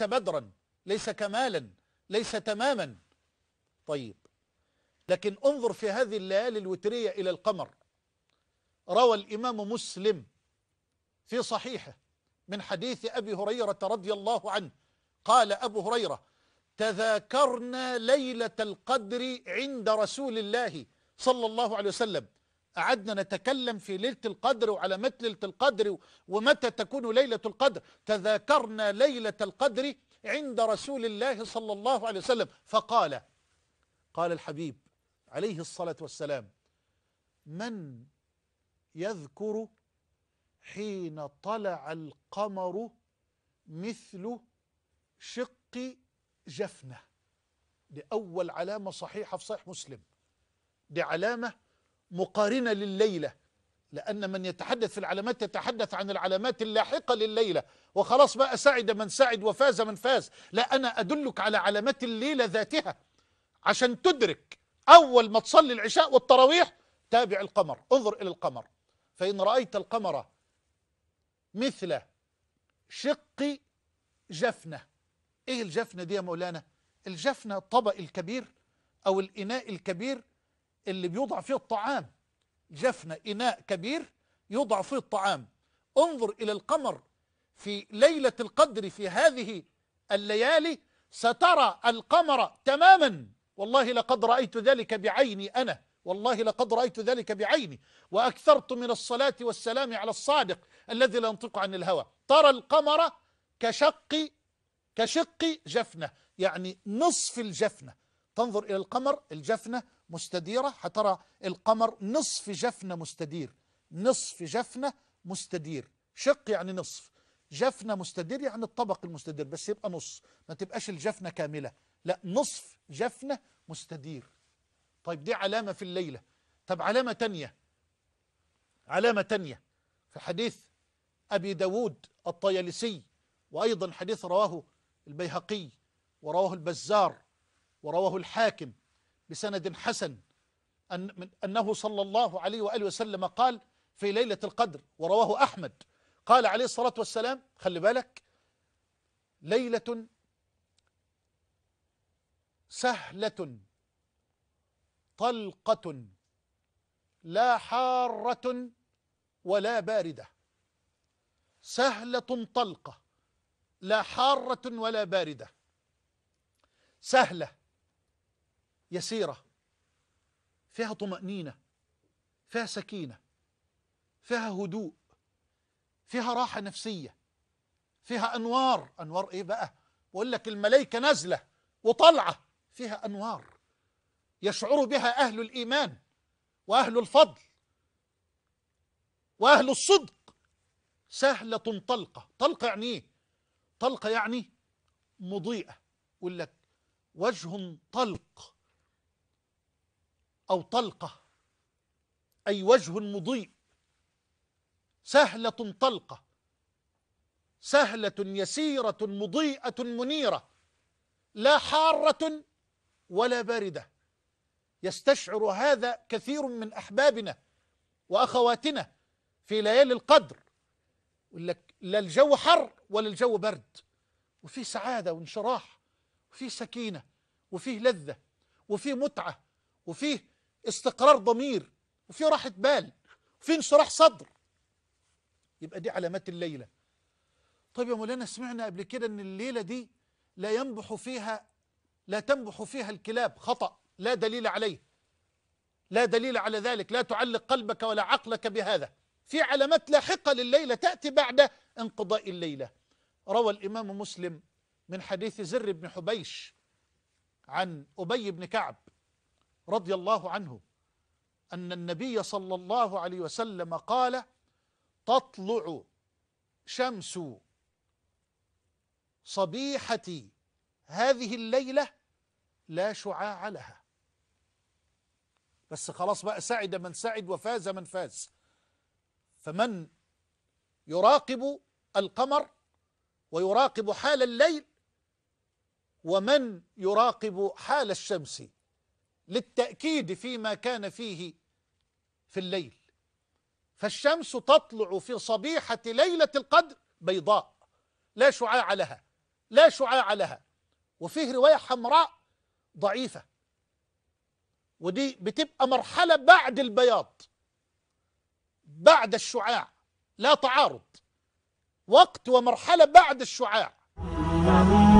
ليس بدرا ليس كمالا ليس تماما طيب لكن انظر في هذه الليالي الوترية إلى القمر روى الإمام مسلم في صحيحه من حديث أبي هريرة رضي الله عنه قال أبو هريرة تذاكرنا ليلة القدر عند رسول الله صلى الله عليه وسلم قعدنا نتكلم في ليلة القدر وعلامات ليلة القدر ومتى تكون ليلة القدر تذاكرنا ليلة القدر عند رسول الله صلى الله عليه وسلم فقال قال الحبيب عليه الصلاة والسلام من يذكر حين طلع القمر مثل شق جفنه دي أول علامة صحيحة في صحيح مسلم دي علامة مقارنة للليلة لأن من يتحدث في العلامات يتحدث عن العلامات اللاحقة لليلة وخلاص بقى سعد من سعد وفاز من فاز لا أنا أدلك على علامات الليلة ذاتها عشان تدرك أول ما تصلي العشاء والتراويح تابع القمر انظر إلى القمر فإن رأيت القمر مثل شق جفنة إيه الجفنة دي يا مولانا الجفنة الطبق الكبير أو الإناء الكبير اللي بيوضع فيه الطعام جفنة إناء كبير يوضع فيه الطعام انظر إلى القمر في ليلة القدر في هذه الليالي سترى القمر تماما والله لقد رأيت ذلك بعيني أنا والله لقد رأيت ذلك بعيني وأكثرت من الصلاة والسلام على الصادق الذي لا ينطق عن الهوى ترى القمر كشق كشق جفنة يعني نصف الجفنة تنظر إلى القمر الجفنة مستديرة حترى القمر نصف جفنة مستدير نصف جفنة مستدير شق يعني نصف جفنة مستدير يعني الطبق المستدير بس يبقى نص ما تبقاش الجفنة كاملة لا نصف جفنة مستدير طيب دي علامة في الليلة طب علامة تانية علامة تانية في حديث أبي داود الطيالسي وأيضا حديث رواه البيهقي ورواه البزار ورواه الحاكم بسند حسن أن أنه صلى الله عليه وآله وسلم قال في ليلة القدر ورواه أحمد قال عليه الصلاة والسلام خلي بالك ليلة سهلة طلقة لا حارة ولا باردة سهلة طلقة لا حارة ولا باردة سهلة يسيرة فيها طمأنينة فيها سكينة فيها هدوء فيها راحة نفسية فيها أنوار أنوار إيه بقى بقول لك الملائكة نازلة وطالعة فيها أنوار يشعر بها أهل الإيمان وأهل الفضل وأهل الصدق سهلة طلقة طلقة يعني إيه طلقة يعني مضيئة يقول لك وجه طلق أو طلقة أي وجه مضيء سهلة طلقة سهلة يسيرة مضيئة منيرة لا حارة ولا باردة يستشعر هذا كثير من أحبابنا وأخواتنا في ليالي القدر يقول لك لا الجو حر ولا الجو برد وفي سعادة وانشراح وفي سكينة وفيه لذة وفيه متعة وفيه استقرار ضمير وفي راحة بال وفي انشراح صدر يبقى دي علامات الليلة طيب يا مولانا سمعنا قبل كده ان الليلة دي لا ينبح فيها لا تنبح فيها الكلاب خطأ لا دليل عليه لا دليل على ذلك لا تعلق قلبك ولا عقلك بهذا في علامات لاحقة لليلة تأتي بعد انقضاء الليلة روى الإمام مسلم من حديث زر بن حبيش عن أبي بن كعب رضي الله عنه أن النبي صلى الله عليه وسلم قال تطلع شمس صبيحة هذه الليلة لا شعاع لها بس خلاص بقى سعد من سعد وفاز من فاز فمن يراقب القمر ويراقب حال الليل ومن يراقب حال الشمس للتأكيد فيما كان فيه في الليل فالشمس تطلع في صبيحة ليلة القدر بيضاء لا شعاع لها لا شعاع لها وفيه رواية حمراء ضعيفة ودي بتبقى مرحلة بعد البياض بعد الشعاع لا تعارض وقت ومرحلة بعد الشعاع